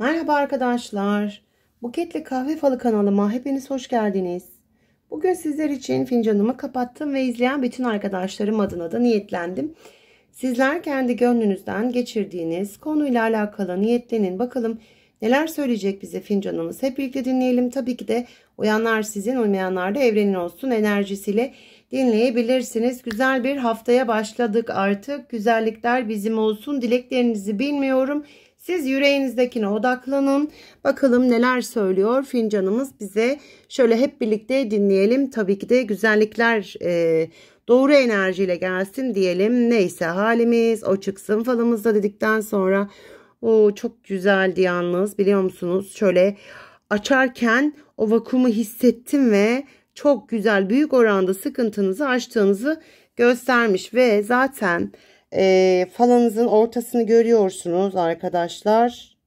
Merhaba arkadaşlar. Buketle Kahve Falı kanalıma hepiniz hoş geldiniz. Bugün sizler için fincanımı kapattım ve izleyen bütün arkadaşlarım adına da niyetlendim. Sizler kendi gönlünüzden geçirdiğiniz konuyla alakalı niyetlenin. Bakalım neler söyleyecek bize fincanımız. Hep birlikte dinleyelim. Tabii ki de uyanlar sizin, uymayanlar da evrenin olsun enerjisiyle dinleyebilirsiniz. Güzel bir haftaya başladık artık. Güzellikler bizim olsun. Dileklerinizi bilmiyorum. Bilmiyorum siz yüreğinizdekine odaklanın. Bakalım neler söylüyor fincanımız bize. Şöyle hep birlikte dinleyelim. Tabii ki de güzellikler e, doğru enerjiyle gelsin diyelim. Neyse halimiz o çıksın falımızda dedikten sonra. o çok güzeldi yalnız biliyor musunuz? Şöyle açarken o vakumu hissettim ve çok güzel büyük oranda sıkıntınızı açtığınızı göstermiş ve zaten e, falanızın ortasını görüyorsunuz arkadaşlar.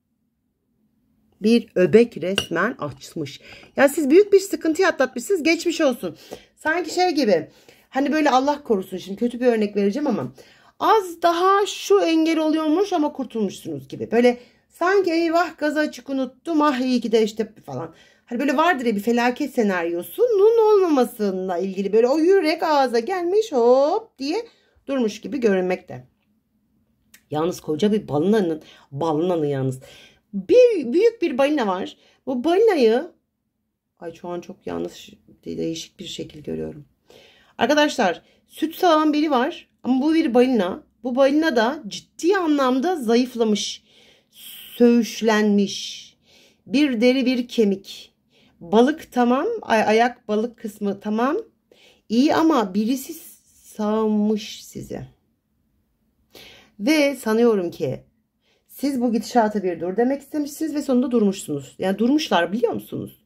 Bir öbek resmen açmış. Ya siz büyük bir sıkıntı atlatmışsınız. Geçmiş olsun. Sanki şey gibi. Hani böyle Allah korusun. Şimdi kötü bir örnek vereceğim ama. Az daha şu engel oluyormuş ama kurtulmuşsunuz gibi. Böyle sanki eyvah gaz açık unuttum. Ah iyi ki de işte falan. Hani böyle vardır ya bir felaket senaryosunun olmamasıyla ilgili. Böyle o yürek ağza gelmiş hop diye durmuş gibi görünmekte. Yalnız koca bir balinanın, balinanın yalnız. Bir, büyük bir balina var. Bu balinayı, ay şu an çok yanlış, değişik bir şekil görüyorum. Arkadaşlar süt sağan biri var ama bu bir balina. Bu balina da ciddi anlamda zayıflamış, söğüşlenmiş. Bir deri bir kemik. Balık tamam, ay ayak balık kısmı tamam. İyi ama birisi sağmış sizi. Ve sanıyorum ki siz bu gidişata bir dur demek istemişsiniz ve sonunda durmuşsunuz. Yani durmuşlar biliyor musunuz?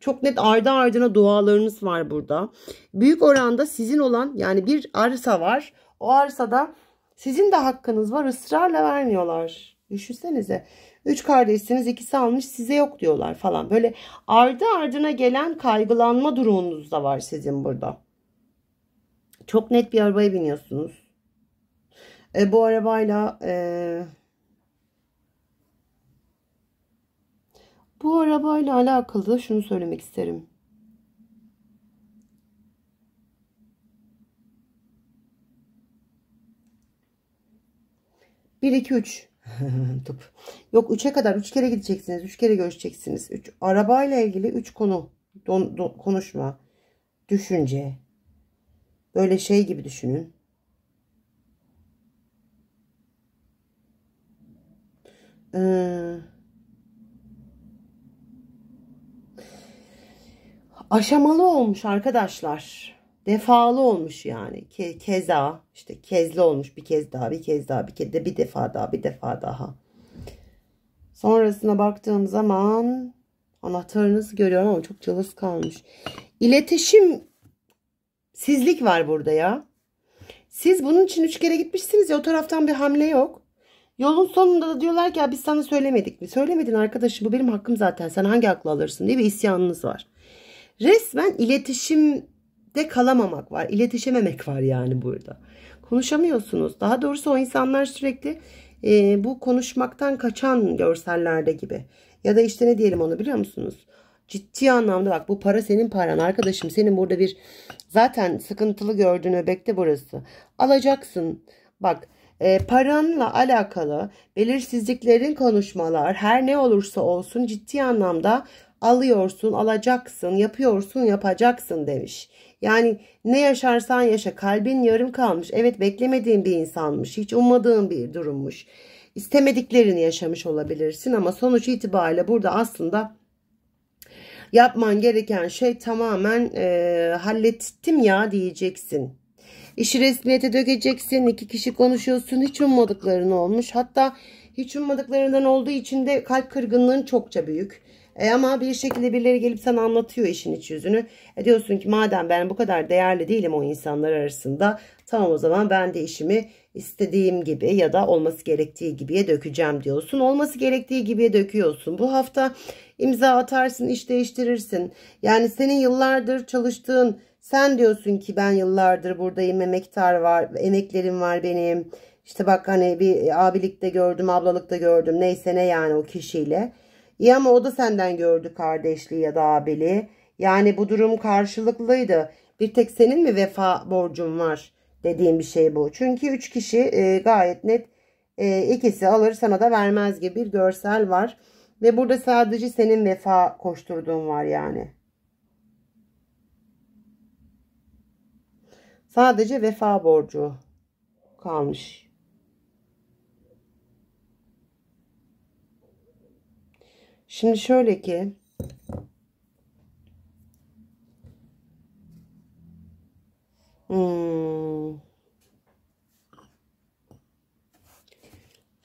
Çok net ardı ardına dualarınız var burada. Büyük oranda sizin olan yani bir arsa var. O arsada sizin de hakkınız var ısrarla vermiyorlar. Düşünsenize. Üç kardeşsiniz ikisi almış size yok diyorlar falan. Böyle ardı ardına gelen kaygılanma durumunuz da var sizin burada. Çok net bir arabaya biniyorsunuz. E, bu arabayla e, bu arabayla alakalı şunu söylemek isterim. Bir, iki, üç. Yok üçe kadar üç kere gideceksiniz. üç kere görüşeceksiniz. 3 arabayla ilgili üç konu don, don, konuşma, düşünce, Böyle şey gibi düşünün. Ee, aşamalı olmuş arkadaşlar. Defalı olmuş yani. Ke keza işte kezli olmuş bir kez daha bir kez daha bir kez de bir defa daha bir defa daha. Sonrasına baktığım zaman anahtarınızı görüyorum ama çok cılız kalmış. İletişim Sizlik var burada ya. Siz bunun için üç kere gitmişsiniz ya o taraftan bir hamle yok. Yolun sonunda da diyorlar ki ya biz sana söylemedik mi? Söylemedin arkadaşım bu benim hakkım zaten. Sen hangi hakla alırsın diye bir isyanınız var. Resmen iletişimde kalamamak var. İletişememek var yani burada. Konuşamıyorsunuz. Daha doğrusu o insanlar sürekli e, bu konuşmaktan kaçan görsellerde gibi. Ya da işte ne diyelim onu biliyor musunuz? ciddi anlamda bak bu para senin paran arkadaşım senin burada bir zaten sıkıntılı gördüğün öbekte burası alacaksın bak e, paranla alakalı belirsizliklerin konuşmalar her ne olursa olsun ciddi anlamda alıyorsun alacaksın yapıyorsun yapacaksın demiş. Yani ne yaşarsan yaşa kalbin yarım kalmış evet beklemediğin bir insanmış hiç ummadığın bir durummuş istemediklerini yaşamış olabilirsin ama sonuç itibariyle burada aslında Yapman gereken şey tamamen e, hallettim ya diyeceksin. İşi resmiyete dökeceksin. İki kişi konuşuyorsun. Hiç ummadıkların olmuş. Hatta hiç ummadıklarından olduğu için de kalp kırgınlığın çokça büyük. E ama bir şekilde birileri gelip sana anlatıyor işin iç yüzünü. E diyorsun ki madem ben bu kadar değerli değilim o insanlar arasında tamam o zaman ben de işimi istediğim gibi ya da olması gerektiği gibiye dökeceğim diyorsun. Olması gerektiği gibiye döküyorsun. Bu hafta imza atarsın, iş değiştirirsin. Yani senin yıllardır çalıştığın, sen diyorsun ki ben yıllardır buradayım, emektar var, emeklerim var benim. İşte bak hani bir abilikte gördüm, ablalıkta gördüm. Neyse ne yani o kişiyle. İyi ama o da senden gördü kardeşliği ya da abili. Yani bu durum karşılıklıydı. Bir tek senin mi vefa borcun var? Dediğim bir şey bu. Çünkü 3 kişi e, gayet net e, ikisi alır sana da vermez gibi bir görsel var. Ve burada sadece senin vefa koşturduğun var yani. Sadece vefa borcu kalmış. Şimdi şöyle ki Hmm.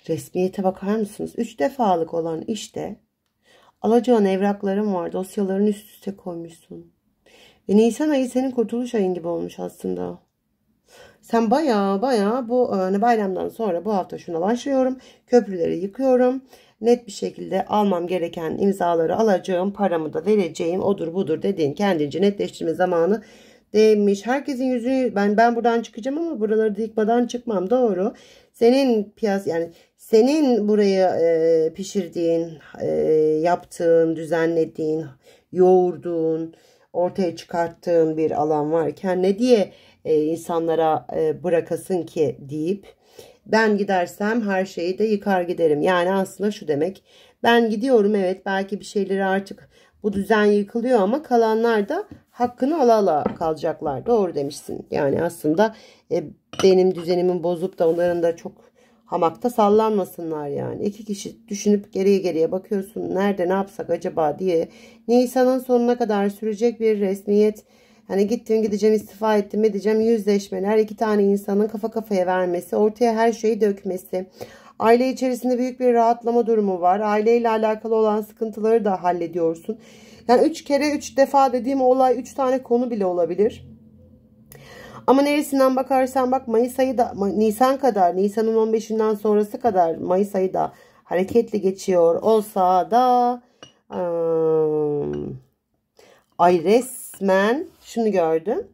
Resmiyete bakar mısınız? Üç defalık olan işte alacağın evrakların var. Dosyaların üst üste koymuşsun. Ve Nisan ayı senin kurtuluş ayın gibi olmuş aslında. Sen baya baya bu e, bayramdan sonra bu hafta şuna başlıyorum. Köprüleri yıkıyorum. Net bir şekilde almam gereken imzaları alacağım. Paramı da vereceğim. Odur budur dediğin kendince netleştirme zamanı demiş. Herkesin yüzü ben ben buradan çıkacağım ama buraları da yıkmadan çıkmam doğru. Senin piyas yani senin burayı e, pişirdiğin, e, yaptığın, düzenlediğin, yoğurduğun, ortaya çıkarttığın bir alan varken ne diye e, insanlara e, bırakasın ki deyip ben gidersem her şeyi de yıkar giderim. Yani aslında şu demek ben gidiyorum evet belki bir şeyleri artık bu düzen yıkılıyor ama kalanlar da hakkını ala ala kalacaklar. Doğru demişsin. Yani aslında e, benim düzenimin bozup da onların da çok hamakta sallanmasınlar yani. İki kişi düşünüp geriye geriye bakıyorsun. Nerede ne yapsak acaba diye. Nisan'ın sonuna kadar sürecek bir resmiyet. Hani gittim gideceğim istifa ettim edeceğim yüzleşmeler. iki tane insanın kafa kafaya vermesi. Ortaya her şeyi dökmesi. Aile içerisinde büyük bir rahatlama durumu var. Aileyle alakalı olan sıkıntıları da hallediyorsun. Yani 3 kere 3 defa dediğim olay 3 tane konu bile olabilir. Ama neresinden bakarsan bak Mayıs ayı da Nisan kadar Nisan'ın 15'inden sonrası kadar Mayıs ayı da hareketli geçiyor olsa da ım, ay resmen şunu gördüm.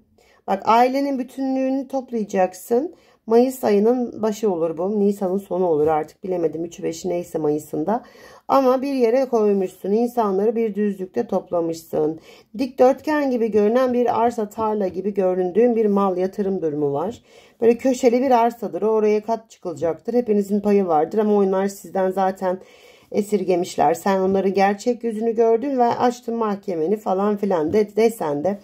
Bak ailenin bütünlüğünü toplayacaksın. Mayıs ayının başı olur bu. Nisan'ın sonu olur artık bilemedim. 3'ü 5'i neyse Mayıs'ında. Ama bir yere koymuşsun. İnsanları bir düzlükte toplamışsın. Dikdörtgen gibi görünen bir arsa tarla gibi göründüğün bir mal yatırım durumu var. Böyle köşeli bir arsadır. Oraya kat çıkılacaktır. Hepinizin payı vardır ama oyunlar sizden zaten esirgemişler. Sen onların gerçek yüzünü gördün ve açtın mahkemeni falan filan de, desen de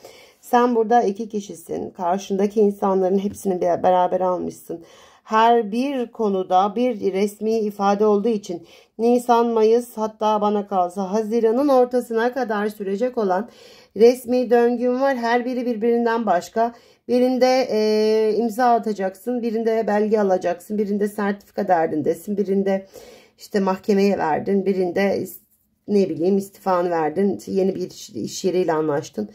sen burada iki kişisin. Karşındaki insanların hepsini beraber almışsın. Her bir konuda bir resmi ifade olduğu için Nisan, Mayıs hatta bana kalsa Haziran'ın ortasına kadar sürecek olan resmi döngüm var. Her biri birbirinden başka. Birinde e, imza atacaksın, birinde belge alacaksın, birinde sertifika derdindesin, birinde işte mahkemeye verdin, birinde ne bileyim istifan verdin, yeni bir iş, iş yeriyle anlaştın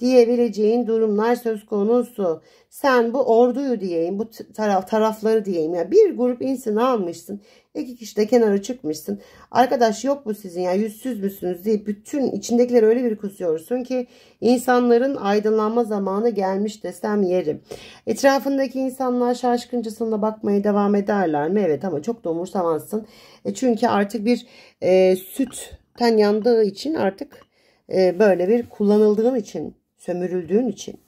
diyebileceğin durumlar söz konusu. Sen bu orduyu diyeyim, bu taraf, tarafları diyeyim. Ya bir grup insanı almışsın. iki kişi de kenara çıkmışsın. Arkadaş yok bu sizin ya yüzsüz müsünüz diye bütün içindekileri öyle bir kusuyorsun ki insanların aydınlanma zamanı gelmiş desem yerim. Etrafındaki insanlar şaşkıncasına bakmaya devam ederler mi? Evet ama çok da umursamazsın. E çünkü artık bir e, sütten yandığı için artık e, böyle bir kullanıldığın için sömürüldüğün için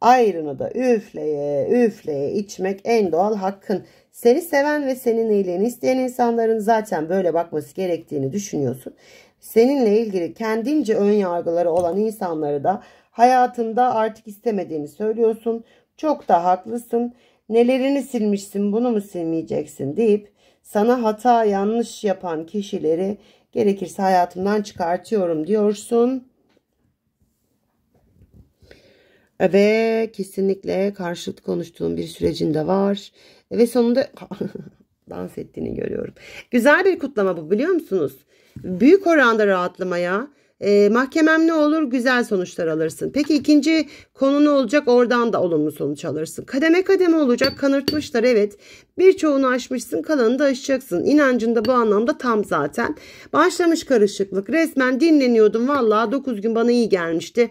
ayrını da üfleye üfleye içmek en doğal hakkın. Seni seven ve senin iyiliğini isteyen insanların zaten böyle bakması gerektiğini düşünüyorsun. Seninle ilgili kendince ön yargıları olan insanları da hayatında artık istemediğini söylüyorsun. Çok da haklısın. Nelerini silmişsin bunu mu silmeyeceksin deyip sana hata yanlış yapan kişileri gerekirse hayatımdan çıkartıyorum diyorsun Ve kesinlikle karşılık konuştuğum bir sürecin de var. Ve sonunda dans ettiğini görüyorum. Güzel bir kutlama bu biliyor musunuz? Büyük oranda rahatlamaya, e, mahkemem ne olur? Güzel sonuçlar alırsın. Peki ikinci konu ne olacak? Oradan da olumlu sonuç alırsın. Kademe kademe olacak. Kanırtmışlar evet. Birçoğunu aşmışsın kalanını da aşacaksın. İnancında bu anlamda tam zaten. Başlamış karışıklık. Resmen dinleniyordum. Vallahi 9 gün bana iyi gelmişti.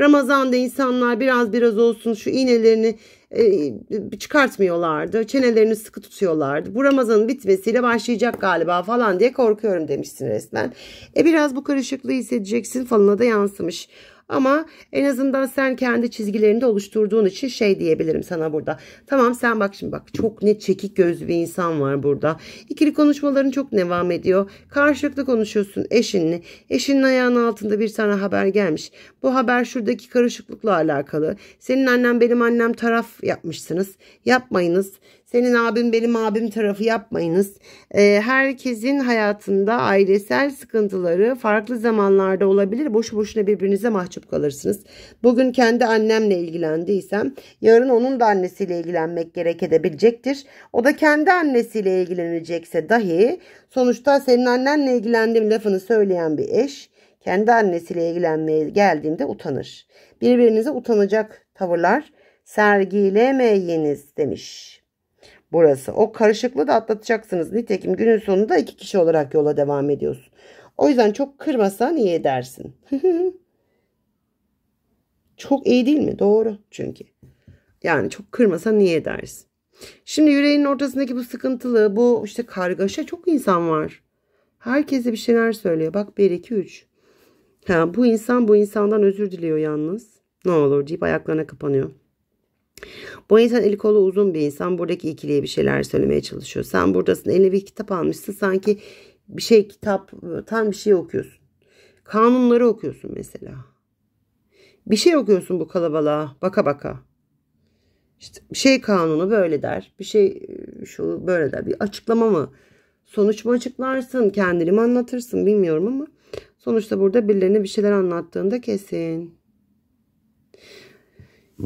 Ramazan'da insanlar biraz biraz olsun şu iğnelerini e, çıkartmıyorlardı. Çenelerini sıkı tutuyorlardı. Bu Ramazan'ın bitmesiyle başlayacak galiba falan diye korkuyorum demişsin resmen. E biraz bu karışıklığı hissedeceksin falına da yansımış. Ama en azından sen kendi çizgilerini de oluşturduğun için şey diyebilirim sana burada. Tamam sen bak şimdi bak çok net çekik gözlü bir insan var burada. İkili konuşmaların çok devam ediyor. Karşılıklı konuşuyorsun eşinle. Eşinin ayağının altında bir sana haber gelmiş. Bu haber şuradaki karışıklıkla alakalı. Senin annem benim annem taraf yapmışsınız. Yapmayınız. Senin abim benim abim tarafı yapmayınız. E, herkesin hayatında ailesel sıkıntıları farklı zamanlarda olabilir. Boşu boşuna birbirinize mahcup kalırsınız. Bugün kendi annemle ilgilendiysem yarın onun da annesiyle ilgilenmek gerek edebilecektir. O da kendi annesiyle ilgilenecekse dahi sonuçta senin annenle ilgilendiğim lafını söyleyen bir eş kendi annesiyle ilgilenmeye geldiğinde utanır. Birbirinize utanacak tavırlar sergilemeyiniz demiş burası. O karışıklığı da atlatacaksınız. Nitekim günün sonunda iki kişi olarak yola devam ediyorsun. O yüzden çok kırmasan iyi edersin. çok iyi değil mi? Doğru çünkü. Yani çok kırmasan iyi edersin. Şimdi yüreğinin ortasındaki bu sıkıntılı, bu işte kargaşa çok insan var. Herkese bir şeyler söylüyor. Bak 1, 2, 3. Ha, bu insan bu insandan özür diliyor yalnız. Ne olur deyip ayaklarına kapanıyor. Bu insan eli kolu uzun bir insan. Buradaki ikiliye bir şeyler söylemeye çalışıyor. Sen buradasın. Eline bir kitap almışsın. Sanki bir şey kitap tam bir şey okuyorsun. Kanunları okuyorsun mesela. Bir şey okuyorsun bu kalabalığa baka baka. İşte bir şey kanunu böyle der. Bir şey şu böyle der. Bir açıklama mı? Sonuç mu açıklarsın? Kendini mi anlatırsın? Bilmiyorum ama sonuçta burada birilerine bir şeyler anlattığında kesin.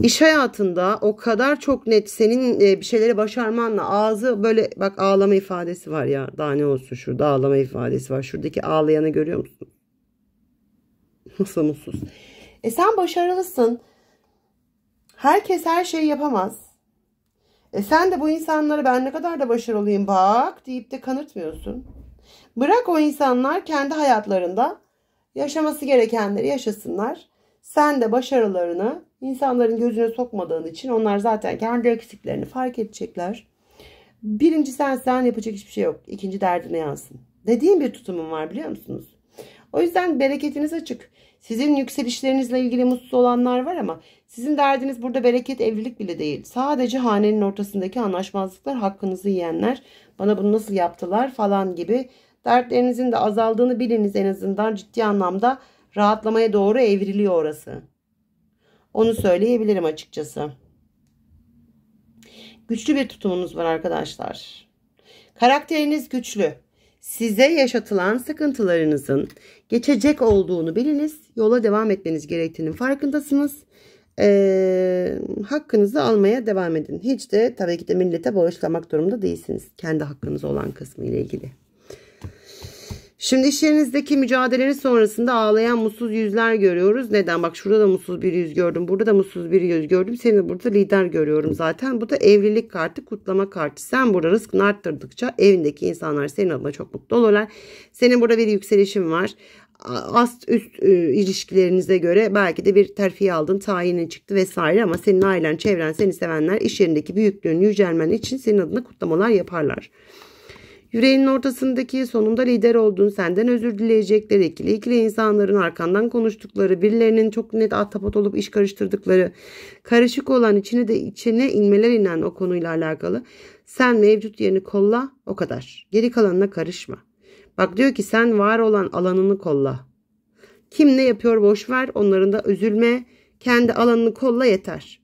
İş hayatında o kadar çok net senin e, bir şeyleri başarmanla ağzı böyle bak ağlama ifadesi var ya daha ne olsun şurada ağlama ifadesi var. Şuradaki ağlayanı görüyor musun? Nasıl mutsuz? E sen başarılısın. Herkes her şeyi yapamaz. E sen de bu insanlara ben ne kadar da başarılıyım bak deyip de kanırtmıyorsun. Bırak o insanlar kendi hayatlarında yaşaması gerekenleri yaşasınlar. Sen de başarılarını insanların gözüne sokmadığın için onlar zaten kendi eksiklerini fark edecekler. Birinci sen sen yapacak hiçbir şey yok. İkinci derdine yansın. Dediğim bir tutumum var biliyor musunuz? O yüzden bereketiniz açık. Sizin yükselişlerinizle ilgili mutsuz olanlar var ama sizin derdiniz burada bereket evlilik bile değil. Sadece hanenin ortasındaki anlaşmazlıklar hakkınızı yiyenler bana bunu nasıl yaptılar falan gibi dertlerinizin de azaldığını biliniz en azından ciddi anlamda rahatlamaya doğru evriliyor orası. Onu söyleyebilirim açıkçası. Güçlü bir tutumunuz var arkadaşlar. Karakteriniz güçlü. Size yaşatılan sıkıntılarınızın geçecek olduğunu biliniz. Yola devam etmeniz gerektiğinin farkındasınız. Ee, hakkınızı almaya devam edin. Hiç de tabii ki de millete bağışlamak durumunda değilsiniz. Kendi hakkınız olan kısmı ile ilgili. Şimdi işlerinizdeki yerinizdeki mücadelenin sonrasında ağlayan mutsuz yüzler görüyoruz. Neden? Bak şurada da mutsuz bir yüz gördüm. Burada da mutsuz bir yüz gördüm. Seni burada lider görüyorum zaten. Bu da evlilik kartı, kutlama kartı. Sen burada rızkını arttırdıkça evindeki insanlar senin adına çok mutlu olurlar. Senin burada bir yükselişin var ast üst e, ilişkilerinize göre belki de bir terfi aldın, tayinin çıktı vesaire ama senin ailen, çevren, seni sevenler iş yerindeki büyüklüğün, yücelmen için senin adına kutlamalar yaparlar. Yüreğinin ortasındaki sonunda lider olduğun senden özür dileyecekler ikili ikili insanların arkandan konuştukları, birilerinin çok net ahtapot olup iş karıştırdıkları, karışık olan içine de içine inmeler inen o konuyla alakalı. Sen mevcut yerini kolla o kadar. Geri kalanına karışma. Bak diyor ki sen var olan alanını kolla. Kim ne yapıyor boş ver onların da üzülme. Kendi alanını kolla yeter.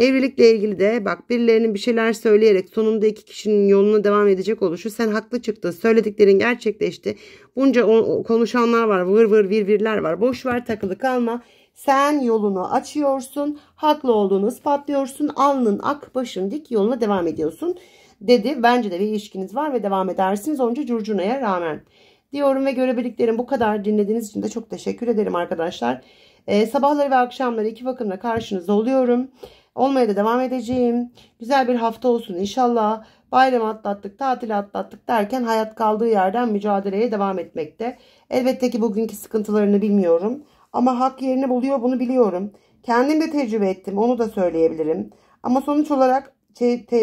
Evlilikle ilgili de bak birilerinin bir şeyler söyleyerek sonunda iki kişinin yoluna devam edecek oluşu sen haklı çıktın söylediklerin gerçekleşti. Bunca o, konuşanlar var vır vır virvirler var boş ver takılı kalma. Sen yolunu açıyorsun haklı olduğunu ispatlıyorsun alnın ak başın dik yoluna devam ediyorsun dedi. Bence de bir ilişkiniz var ve devam edersiniz onca curcunaya rağmen diyorum ve görebildiklerim bu kadar dinlediğiniz için de çok teşekkür ederim arkadaşlar. Ee, sabahları ve akşamları iki bakımla karşınızda oluyorum. Olmaya da devam edeceğim. Güzel bir hafta olsun inşallah. Bayram atlattık, tatil atlattık derken hayat kaldığı yerden mücadeleye devam etmekte. Elbette ki bugünkü sıkıntılarını bilmiyorum. Ama hak yerini buluyor bunu biliyorum. Kendim de tecrübe ettim onu da söyleyebilirim. Ama sonuç olarak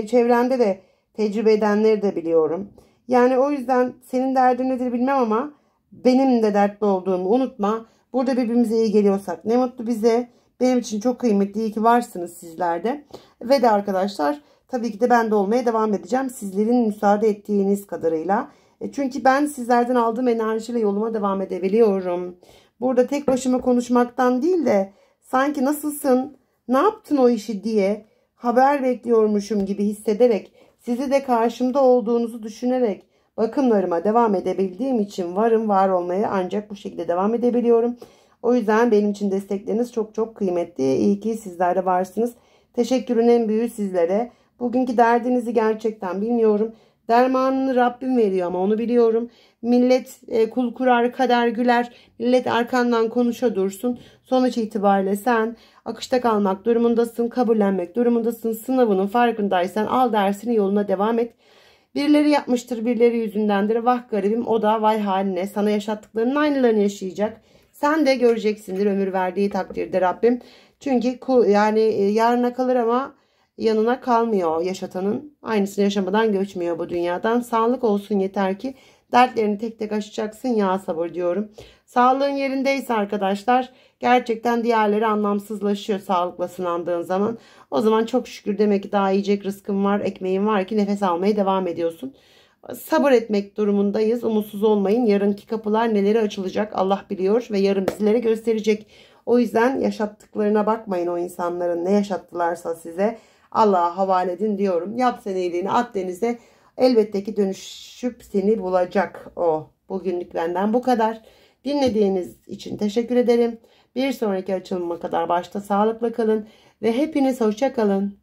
çevrende de tecrübe edenleri de biliyorum. Yani o yüzden senin derdin nedir bilmem ama benim de dertli olduğumu unutma. Burada birbirimize iyi geliyorsak ne mutlu bize. Benim için çok kıymetli. İyi ki varsınız sizlerde. Ve de arkadaşlar tabii ki de ben de olmaya devam edeceğim. Sizlerin müsaade ettiğiniz kadarıyla. E, çünkü ben sizlerden aldığım enerjiyle yoluma devam edebiliyorum. Burada tek başıma konuşmaktan değil de sanki nasılsın, ne yaptın o işi diye haber bekliyormuşum gibi hissederek, sizi de karşımda olduğunuzu düşünerek bakımlarıma devam edebildiğim için varım var olmaya ancak bu şekilde devam edebiliyorum. O yüzden benim için destekleriniz çok çok kıymetli. İyi ki sizler de varsınız. Teşekkürün en büyüğü sizlere. Bugünkü derdinizi gerçekten bilmiyorum. Dermanını Rabbim veriyor ama onu biliyorum. Millet e, kul kurar kader güler. Millet arkandan konuşa dursun. Sonuç itibariyle sen akışta kalmak durumundasın. Kabullenmek durumundasın. Sınavının farkındaysan al dersini yoluna devam et. Birileri yapmıştır birileri yüzündendir. Vah garibim o da vay haline sana yaşattıklarının aynılarını yaşayacak. Sen de göreceksindir ömür verdiği takdirde Rabbim. Çünkü yani e, yarına kalır ama yanına kalmıyor yaşatanın. Aynısını yaşamadan göçmüyor bu dünyadan. Sağlık olsun yeter ki dertlerini tek tek aşacaksın ya sabır diyorum. Sağlığın yerindeyse arkadaşlar gerçekten diğerleri anlamsızlaşıyor sağlıkla sınandığın zaman. O zaman çok şükür demek ki daha yiyecek rızkın var, ekmeğin var ki nefes almaya devam ediyorsun sabır etmek durumundayız. Umutsuz olmayın. Yarınki kapılar neleri açılacak Allah biliyor ve yarın bizlere gösterecek. O yüzden yaşattıklarına bakmayın o insanların ne yaşattılarsa size. Allah'a havale edin diyorum. Yap sen iyiliğini at denize. Elbette ki dönüşüp seni bulacak o. Bugünlük benden bu kadar. Dinlediğiniz için teşekkür ederim. Bir sonraki açılıma kadar başta sağlıkla kalın ve hepiniz hoşça kalın.